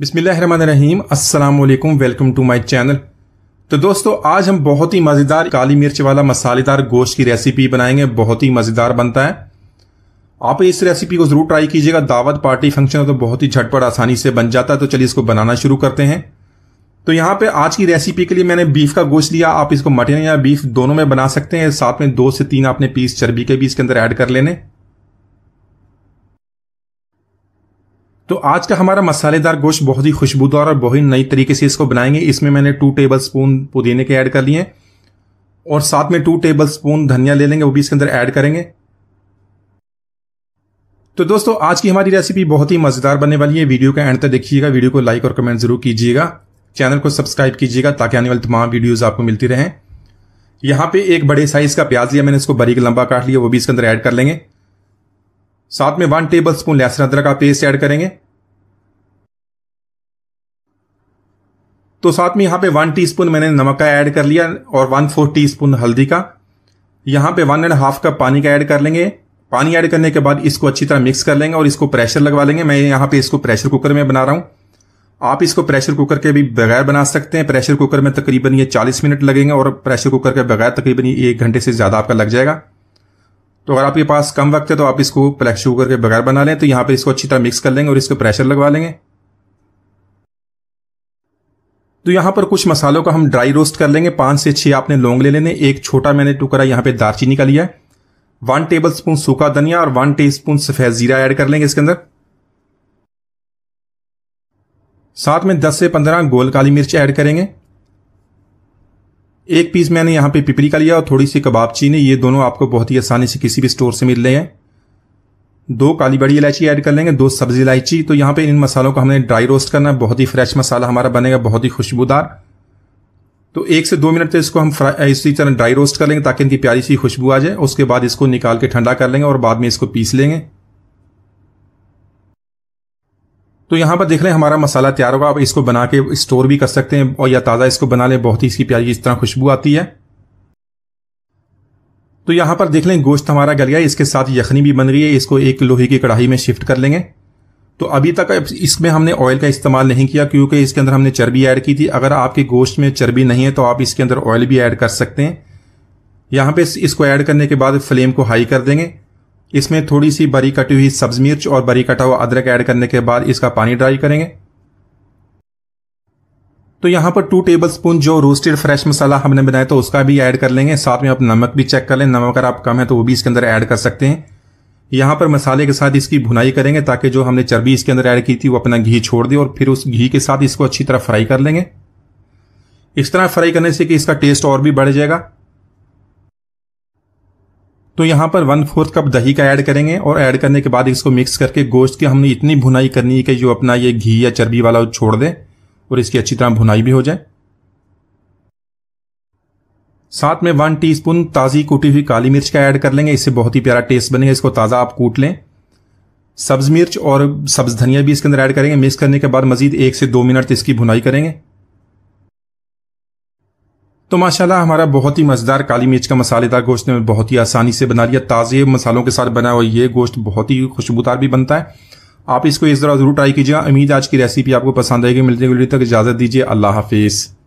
बिसमीम असलम welcome to my channel तो दोस्तों आज हम बहुत ही मज़ेदार काली मिर्च वाला मसालेदार गोश्त की रेसिपी बनाएंगे बहुत ही मज़ेदार बनता है आप इस रेसिपी को ज़रूर ट्राई कीजिएगा दावत पार्टी फंक्शन तो बहुत ही झटपट आसानी से बन जाता है तो चलिए इसको बनाना शुरू करते हैं तो यहाँ पे आज की रेसिपी के लिए मैंने बीफ का गोश्त लिया आप इसको मटन या बीफ दोनों में बना सकते हैं साथ में दो से तीन आपने पीस चर्बी के भी इसके अंदर ऐड कर लेने तो आज का हमारा मसालेदार गोश्त बहुत ही खुशबूदार और बहुत ही नई तरीके से इसको बनाएंगे इसमें मैंने टू टेबल स्पून पुदीने के ऐड कर लिए और साथ में टू टेबल स्पून धनिया ले लेंगे वो भी इसके अंदर ऐड करेंगे तो दोस्तों आज की हमारी रेसिपी बहुत ही मज़ेदार बनने वाली है वीडियो का एंड तक देखिएगा वीडियो को लाइक और कमेंट जरूर कीजिएगा चैनल को सब्सक्राइब कीजिएगा ताकि आने वाली तमाम वीडियोज़ आपको मिलती रहे यहां पे एक बड़े साइज का प्याज लिया मैंने इसको बरीक लंबा काट लिया वो भी इसके अंदर ऐड कर लेंगे साथ में वन टेबल स्पून लहसुन अदरक का पेस्ट ऐड करेंगे तो साथ में यहाँ पे वन टीस्पून मैंने नमक का ऐड कर लिया और वन फोर टी स्पून हल्दी का यहाँ पे वन एंड हाफ कप पानी का ऐड कर लेंगे पानी ऐड करने के बाद इसको अच्छी तरह मिक्स कर लेंगे और इसको प्रेशर लगवा लेंगे मैं यहाँ पे इसको प्रेशर कुकर में बना रहा हूँ आप इसको प्रेशर कुकर के भी बगैर बना सकते हैं प्रेशर कुकर में तकरीबन ये 40 मिनट लगेंगे और प्रेशर कुकर के बगैर तकरीबन ये एक घंटे से ज़्यादा आपका लग जाएगा तो अगर आपके पास कम वक्त है तो आप इसको प्रेशर कुकर के बगैर बना लें तो यहाँ पर इसको अच्छी तरह मिक्स कर लेंगे और इसको प्रेशर लगवा लेंगे तो यहाँ पर कुछ मसालों का हम ड्राई रोस्ट कर लेंगे पांच से छः आपने लौंग ले लेने एक छोटा मैंने टुकड़ा यहाँ पे दारचीनी का लिया है वन टेबल स्पून सूखा धनिया और वन टी स्पून सफेद जीरा ऐड कर लेंगे इसके अंदर साथ में 10 से 15 गोल काली मिर्च ऐड करेंगे एक पीस मैंने यहाँ पे पिपरी का लिया और थोड़ी सी कबाब चीनी ये दोनों आपको बहुत ही आसानी से किसी भी स्टोर से मिल रहे हैं दो काली बड़ी इलायची ऐड कर लेंगे दो सब्जी इलायची तो यहाँ पे इन मसालों को हमने ड्राई रोस्ट करना है बहुत ही फ्रेश मसाला हमारा बनेगा बहुत ही खुशबूदार तो एक से दो मिनट तक तो इसको हम फ्राई इसी तरह ड्राई रोस्ट कर लेंगे ताकि इनकी प्यारी सी खुशबू आ जाए उसके बाद इसको निकाल के ठंडा कर लेंगे और बाद में इसको पीस लेंगे तो यहाँ पर देख लें हमारा मसाला तैयार होगा आप इसको बना के स्टोर भी कर सकते हैं और या ताज़ा इसको बना लें बहुत ही इसकी प्यारी इस तरह खुशबू आती है तो यहां पर देख लें गोश्त हमारा गल गया इसके साथ यखनी भी बन रही है इसको एक लोहे की कढ़ाई में शिफ्ट कर लेंगे तो अभी तक इसमें हमने ऑयल का इस्तेमाल नहीं किया क्योंकि इसके अंदर हमने चर्बी ऐड की थी अगर आपके गोश्त में चर्बी नहीं है तो आप इसके अंदर ऑयल भी ऐड कर सकते हैं यहाँ पे इसको ऐड करने के बाद फ्लेम को हाई कर देंगे इसमें थोड़ी सी बरी कटी हुई सब्ज मिर्च और बरी कटा हुआ अदरक ऐड करने के बाद इसका पानी ड्राई करेंगे तो यहाँ पर टू टेबल स्पून जो रोस्टेड फ्रेश मसाला हमने बनाया तो उसका भी ऐड कर लेंगे साथ में आप नमक भी चेक कर लें नमक अगर आप कम है तो वो भी इसके अंदर ऐड कर सकते हैं यहाँ पर मसाले के साथ इसकी भुनाई करेंगे ताकि जो हमने चर्बी इसके अंदर ऐड की थी वो अपना घी छोड़ दे और फिर उस घी के साथ इसको अच्छी तरह फ्राई कर लेंगे इस तरह फ्राई करने से कि इसका टेस्ट और भी बढ़ जाएगा तो यहाँ पर वन फोर्थ कप दही का ऐड करेंगे और ऐड करने के बाद इसको मिक्स करके गोश्त की हमने इतनी भुनाई करनी है कि जो अपना ये घी या चर्बी वाला छोड़ दे और इसकी अच्छी तरह भुनाई भी हो जाए साथ में वन टीस्पून ताज़ी कूटी हुई काली मिर्च का ऐड कर लेंगे इससे बहुत ही प्यारा टेस्ट बनेगा इसको ताज़ा आप कूट लें सब्ज मिर्च और सब्ज धनिया भी इसके अंदर ऐड करेंगे मिक्स करने के बाद मजीद एक से दो मिनट इसकी भुनाई करेंगे तो माशाल्लाह हमारा बहुत ही मज़ेदार काली मिर्च का मसालेदार गोश्त ने बहुत ही आसानी से बना लिया ताज़े मसालों के साथ बना हुआ ये गोश्त बहुत ही खुशबूदार भी बनता है आप इसको इस तरह जरूर ट्राई कीजिए उम्मीद आज की रेसिपी आपको पसंद आएगी मिलती जुलते तक इजाज़त दीजिए अल्लाह हाफिज़